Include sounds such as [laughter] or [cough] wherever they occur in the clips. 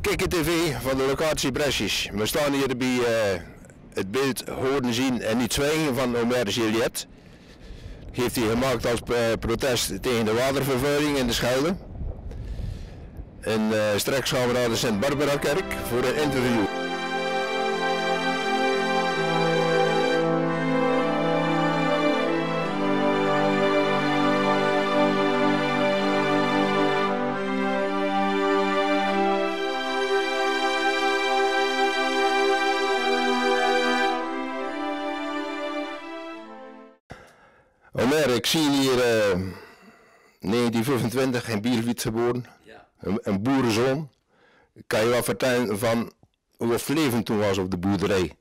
Kikker TV van de locatie Bresjes. We staan hier bij eh, het beeld Horen zien en niet zwijgen van Omer Gilliet. Heeft hij gemaakt als eh, protest tegen de watervervuiling in de Schuilen. En uh, straks gaan we naar de Sint-Barbara-kerk voor een interview. ik zie hier uh, eh, 1925 in Bierwiet geboren. Ja. Een, een, boerenzoon. Ik kan je wel vertellen van hoe het leven toen was op de boerderij.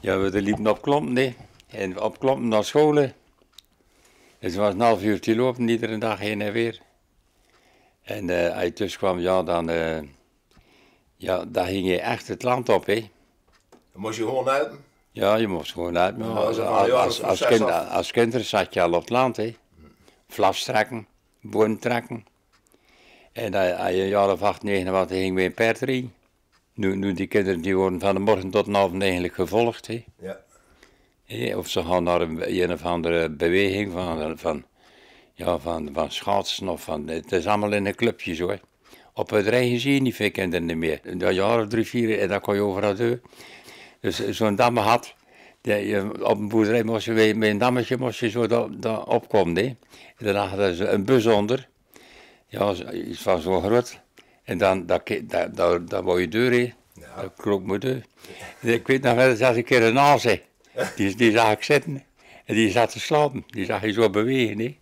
Ja, we liepen op klompen nee en op klompen naar scholen. Het was een half te lopen, iedere dag heen en weer. En uh, als je kwam, ja, dan, eh, ja, dan ging je echt het land op. Hè. moest je gewoon uit? Ja, je mocht gewoon uit. Maar als, als, als, kind, als kind zat je al op het land, hè. Vlafstrakken, trekken. En als je een jaar of acht, negen wat, ging weer een pertrie. Nu, nu die kinderen die worden van de morgen tot de avond eigenlijk gevolgd, Ja. He, of ze gaan naar een, of andere beweging van, van, ja, van, van schaatsen of van... Het is allemaal in een clubje, hoor. Op het rijden zie je niet veel kinderen meer. Dat jaar of drie, vier, en dan kon je overal doen. Dus eh, zo'n damme had, eh, op een boerderij moest je met een dammetje moest je zo da, opkomen. Hè. En dan hadden ze een bus onder, ja, iets van zo groot. En dan daar, daar, wou je deur in, ja. kroop mijn deur. ik weet nog wel eens dat een keer een nazi, die, die zag ik zitten. En die zat te slapen, die zag je zo bewegen. Hè.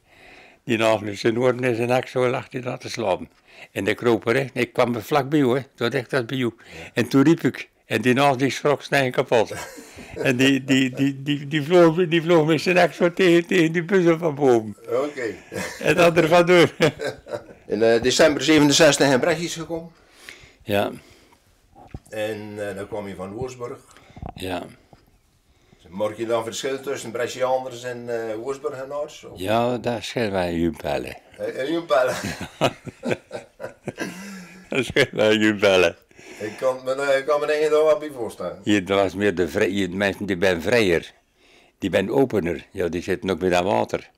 Die naast met zijn oren en zijn nek zo lag hij daar te slapen. En ik kroop erin. ik kwam vlak bij hoor, Zo echt dat bij jou. En toen riep ik, en die nacht die schrok snij kapot. en die, die, die, die, die, vloog, die vloog met zijn nek zo tegen, tegen die puzzel van boven. Oké. en dat er door. In uh, december 67 in Brechtjes gekomen. Ja. En eh, dan kwam je van Woersburg. Ja. Dus Mocht je dan verschil tussen anders en eh, en Woersburgenaars? Ja, daar mij wij jumpellen. Een jumpellen? [laughs] Dat scheelt wij jumpellen kan, ik kan me daar wat bij voorstellen. Hier, dat meer de, vrij, mensen die ben vrijer. Die zijn opener. Ja, die zitten ook met dat water.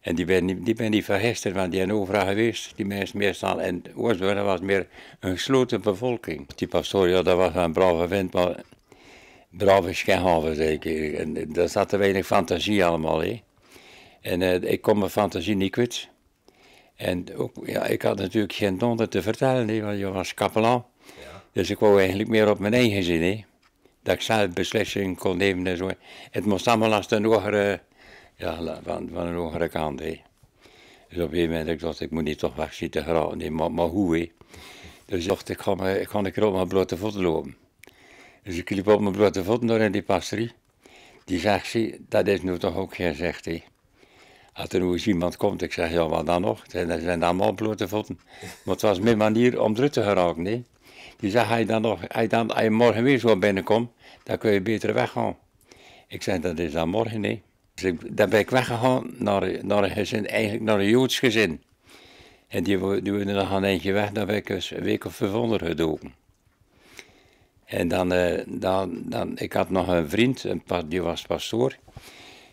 En die ben, die ben niet van gisteren, want die zijn overal geweest, die mensen meer staan En Oorsburg was meer een gesloten bevolking. Die pastoor, ja, dat was een brave vent, maar brave schenhaven zeker. En daar zat te weinig fantasie allemaal in. En eh, ik kon mijn fantasie niet kwijt. En ook, ja, ik had natuurlijk geen donder te vertellen, want je was kapelaan. Ja. Dus ik wou eigenlijk meer op mijn eigen zin, hè. Dat ik zelf beslissing kon nemen zo. Het moest allemaal als een hogere, ja, van, van een hogere kant, hè. Dus op een gegeven moment ik dacht ik, moet niet toch weg zitten geraken nee, maar, maar hoe, hè. Dus ik dacht, ik ga, me, ik ga een keer op mijn blote voeten lopen. Dus ik liep op mijn blote voeten door in die pastorie. Die zegt, zie, dat is nu toch ook geen zegt, hè. Als er nu eens iemand komt, ik zeg, ja, wat dan nog? Dat zijn allemaal blote voeten. Maar het was mijn manier om eruit te geraken, die zei hij dan nog, hij dan, als je morgen weer zo binnenkomt, dan kun je beter weggaan. Ik zei, dat is dan morgen niet. Dus dan ben ik weggegaan naar, naar een gezin, eigenlijk naar een Joods gezin. En die, die wilden nog een eentje weg, dan ben ik een week of vijf gedoken. En dan, uh, dan, dan, ik had nog een vriend, een, die was pastoor,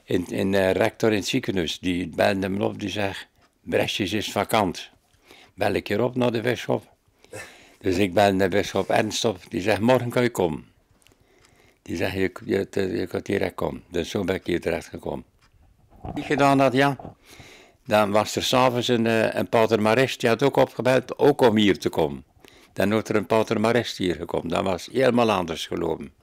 in, in eh, rector in het ziekenhuis. Die belde hem op, die zegt, Bresjes is vakant. Bel ik je op naar de bisschop. Dus ik ben de bisschop op, die zegt, morgen kan je komen. Die zegt, je, je, je kunt terecht komen. Dus zo ben ik hier terecht gekomen. Ik gedaan had, ja. Dan was er s'avonds een, eh, pater patermarist, die had ook opgebeld, ook om hier te komen. Dan wordt er een patermarist hier gekomen. Dat was helemaal anders gelopen.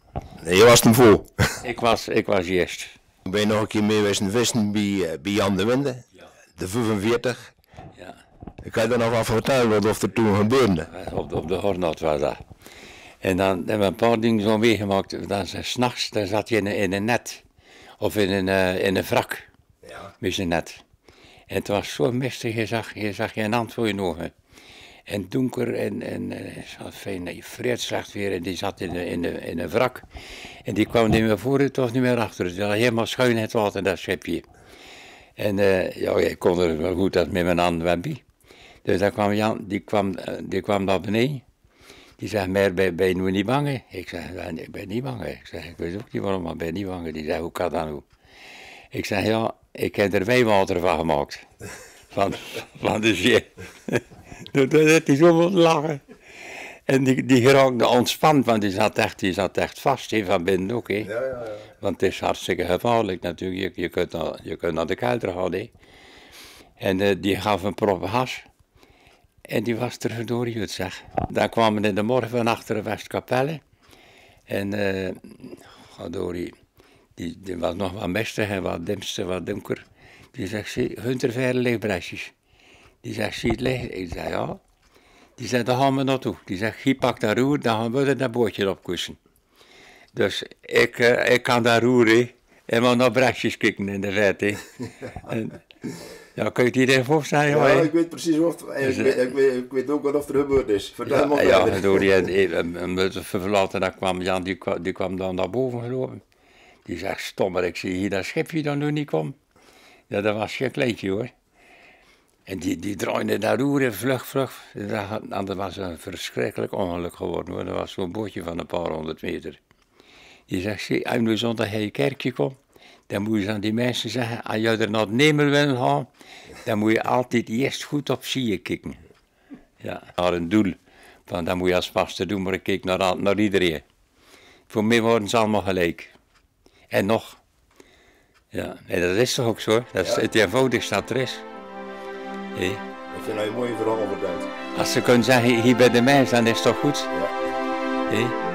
Nee, je was hem voor. [laughs] ik was, ik was eerst. Ben je nog een keer mee geweest vissen bij, eh, bij Jan de Winde? De 45. Ja. Ik kan je er nog wel vertellen wat er toen gebeurde? Op, de, op de was dat. En dan hebben we een paar dingen zo meegemaakt. Dan, s'nachts dan zat je in, in een net. Of in een, eh, in een wrak. Ja. Met zijn net. En het was zo mistig, je zag, je zag geen hand voor je ogen. En donker en, en, en Fred slecht weer en die zat in, in, in een wrak. En die kwam niet meer voor het was niet meer achter. Het was helemaal schuin het water, dat schipje. En uh, ja, ik kon er goed dat met mijn hand bij. Dus dan kwam Jan, die kwam, eh, die kwam naar beneden. Die zegt, maar ben, ben je nu niet bang? Ik zei: nee, ik ben niet bang. Ik zei: ik weet ook niet waarom, maar ben niet bang. Die zei: hoe kan dat nou? Ik zei: ja, ik heb er wijnwater van gemaakt. [laughs] Van, van de zee. [laughs] Toen zat hij zo lachen. En die, die raakte ontspannen, want die zat echt, die zat echt vast he, van binnen ook. Ja, ja, ja. Want het is hartstikke gevaarlijk natuurlijk. Je, je kunt, naar, je kunt naar de kelder houden. En eh, die gaf een prop has. En die was er door uit, zeg. Daar kwamen in de morgen van achter de Westkapelle. En, uh, eh, Godori, die, die, was nog wat mistig en wat dimster, wat donker. Die zegt, Hunter Verre ligt bresjes. Die zegt, zie het liggen? Ik zei, ja. Die zegt, daar gaan we naartoe. Die zegt, je pakt dat roer, dan gaan we dat bootje opkussen. Dus ik, eh, ik kan dat roeren. he. En we naar bresjes kijken in de verte. [laughs] Ja, kun je het voor voorstellen? Ja, ik weet precies wat. Ik, weet, ik, weet, ik weet ook wat of er gebeurd is. Vertel ja, maar Ja, een door die, verlaten daar kwam Jan, die, die kwam dan naar boven gelopen. Die zegt, stommer, ik zie hier dat schipje dan nog niet kom. Ja, dat was geen kleedje hoor. En die, die draaide daar roeren, vlug, vlug. Dat, nou, dat was een verschrikkelijk ongeluk geworden hoor. Dat was zo'n bootje van een paar honderd meter. Die zegt, zie, als je zonder je kerkje komt, dan moet je aan die mensen zeggen, als je er naar het nemen wil gaan, dan moet je altijd eerst goed op zieken kijken. Ja, naar een doel. Want dan moet je als vaste doen, maar ik kijk naar, naar iedereen. Voor mij worden ze allemaal gelijk. En nog. Ja, en dat is toch ook zo? Dat is ja. het eenvoudigste is. Hé. Ik je nou een mooie verhaal verteld. Als ze kunnen zeggen, hier bij de mens, dan is het toch goed? Ja.